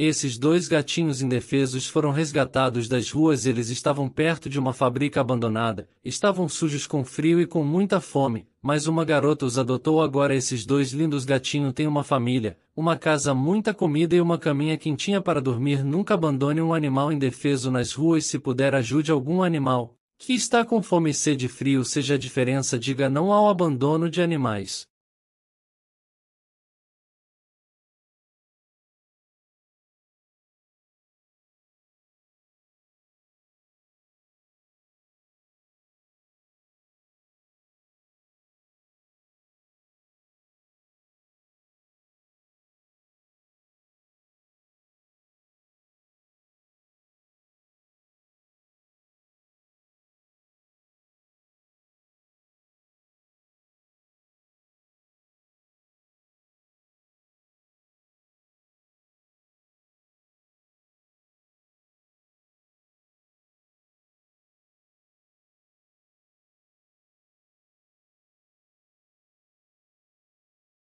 Esses dois gatinhos indefesos foram resgatados das ruas. Eles estavam perto de uma fábrica abandonada, estavam sujos com frio e com muita fome, mas uma garota os adotou. Agora esses dois lindos gatinhos têm uma família, uma casa, muita comida e uma caminha quentinha para dormir. Nunca abandone um animal indefeso nas ruas. Se puder, ajude algum animal que está com fome e sede frio. Seja a diferença, diga não ao abandono de animais.